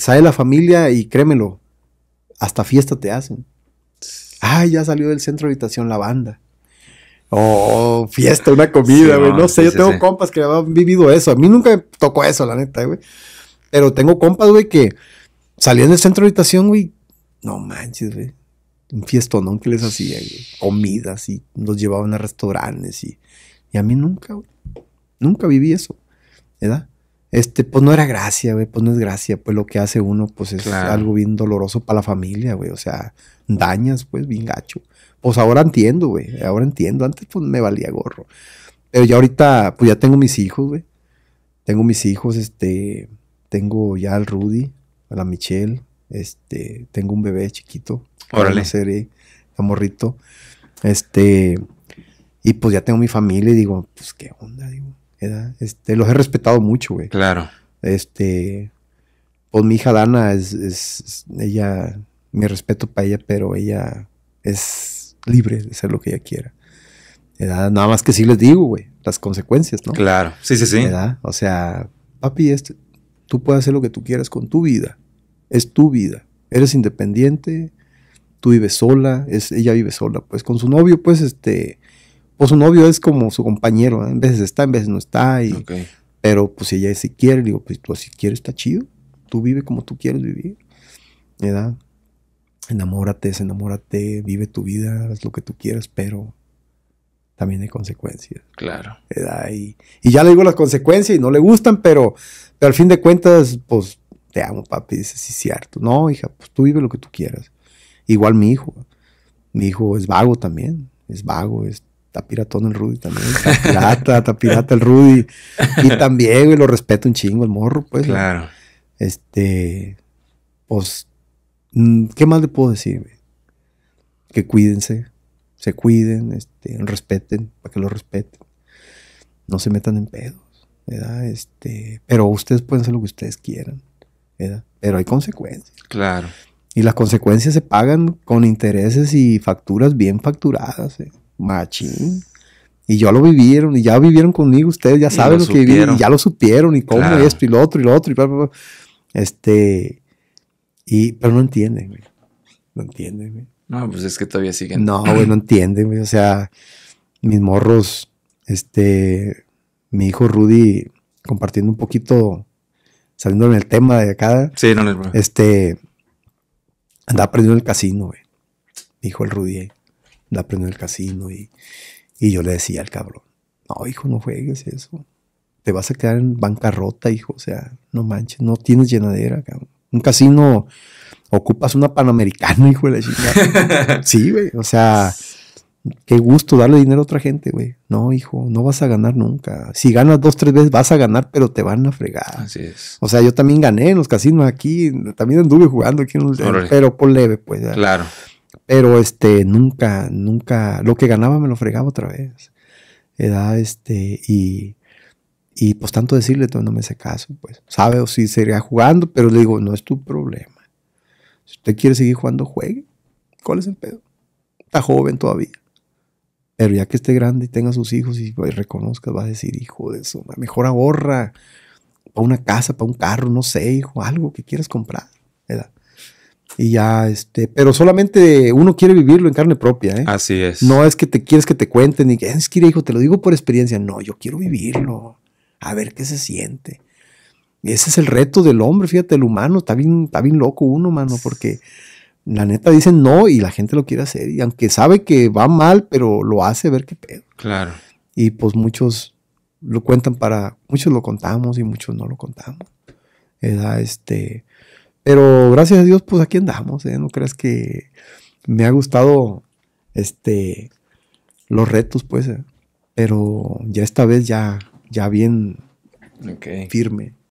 sale la familia y créemelo, hasta fiesta te hacen. Ay, ah, ya salió del centro de habitación la banda. Oh, fiesta, una comida, güey. no, sé, yo tengo compas que han vivido eso. A mí nunca me tocó eso, la neta, güey. Pero tengo compas, güey, que salían del centro de habitación, güey. No manches, güey. Un fiestonón que les hacía, Comidas y los llevaban a restaurantes y... Y a mí nunca, güey. Nunca viví eso, ¿verdad? Este, pues no era gracia, güey, pues no es gracia, pues lo que hace uno, pues es algo bien doloroso para la familia, güey, o sea, dañas, pues, bien gacho. Pues ahora entiendo, güey, ahora entiendo, antes pues me valía gorro. Pero ya ahorita, pues ya tengo mis hijos, güey, tengo mis hijos, este, tengo ya al Rudy, a la Michelle, este, tengo un bebé chiquito, Órale. serie, eh, amorrito, este, y pues ya tengo mi familia y digo, pues qué onda, digo este, los he respetado mucho, güey. Claro. Este, pues mi hija Dana es, ella, me respeto para ella, pero ella es libre de hacer lo que ella quiera. Nada más que sí les digo, güey, las consecuencias, ¿no? Claro, sí, sí, sí. ¿verdad? O sea, papi, este, tú puedes hacer lo que tú quieras con tu vida. Es tu vida. Eres independiente, tú vives sola, es, ella vive sola, pues con su novio, pues este, pues su novio es como su compañero, en veces está, en veces no está, y, pero pues si ella se quiere, digo, pues tú pues, si quieres está chido, tú vive como tú quieres vivir, ¿verdad? Enamórate, vive tu vida, haz lo que tú quieras, pero también hay consecuencias. Claro. Y, y, ya le digo las consecuencias y no le gustan, pero, al fin de cuentas, pues te amo, papi. Dice, sí, cierto. No, hija, pues tú vive lo que tú quieras. Igual mi hijo. Mi hijo es vago también. Es vago, es está piratón el Rudy también. Está pirata, está pirata el Rudy. Y también, güey, lo respeto un chingo el morro, pues. Claro. Este, pues, mm, ¿qué más le puedo decir, Que cuídense, se cuiden, este, respeten, para que lo respeten. No se metan en pedos, ¿verdad? Este, pero ustedes pueden hacer lo que ustedes quieran, ¿verdad? Pero hay consecuencias. Claro. Y las consecuencias se pagan con intereses y facturas bien facturadas. ¿eh? machín. Y yo lo vivieron, y ya vivieron conmigo ustedes, ya saben lo, que vivieron, y ya lo supieron, y cómo esto, y lo otro, y lo otro, y Este, y, pero no entienden, No entienden, No, pues es que todavía siguen. No, güey, no entienden, O sea, mis morros, este, mi hijo Rudy, compartiendo un poquito, saliendo en el tema de acá. Sí, no, Este, anda aprendiendo el casino, dijo el Rudy la prende el casino y, y yo le decía al cabrón, no, hijo, no juegues eso. Te vas a quedar en bancarrota, hijo. O sea, no manches, no tienes llenadera, cabrón. Un casino, ocupas una panamericana, hijo de la chingada. sí, güey. O sea, qué gusto darle dinero a otra gente, güey. No, hijo, no vas a ganar nunca. Si ganas dos, tres veces vas a ganar, pero te van a fregar. Así es. O sea, yo también gané en los casinos aquí, también anduve jugando aquí, en pero por leve, pues. Claro. Pero este, nunca, nunca, lo que ganaba me lo fregaba otra vez. Edad, este, y, y pues tanto decirle, todo no me caso, pues, sabe o si sí, sería jugando, pero le digo, no es tu problema. Si usted quiere seguir jugando, juegue. ¿Cuál es el pedo? Está joven todavía. Pero ya que esté grande y tenga sus hijos y pues, reconozca, va a decir, hijo de eso, mejor ahorra para una casa, para un carro, no sé, hijo, algo que quieras comprar. edad. Y ya, este, pero solamente uno quiere vivirlo en carne propia, ¿eh? Así es. No es que te quieres que te cuenten y que, es que hijo, te lo digo por experiencia. No, yo quiero vivirlo, a ver qué se siente. Ese es el reto del hombre, fíjate, el humano, está bien, está bien loco uno, mano, porque la neta dicen no y la gente lo quiere hacer. Y aunque sabe que va mal, pero lo hace a ver qué pedo. Claro. Y pues muchos lo cuentan para, muchos lo contamos y muchos no lo contamos. Era este, pero gracias a Dios, pues aquí andamos, ¿eh? No creas que me ha gustado este, los retos, pues. Eh. Pero ya esta vez ya, ya bien firme.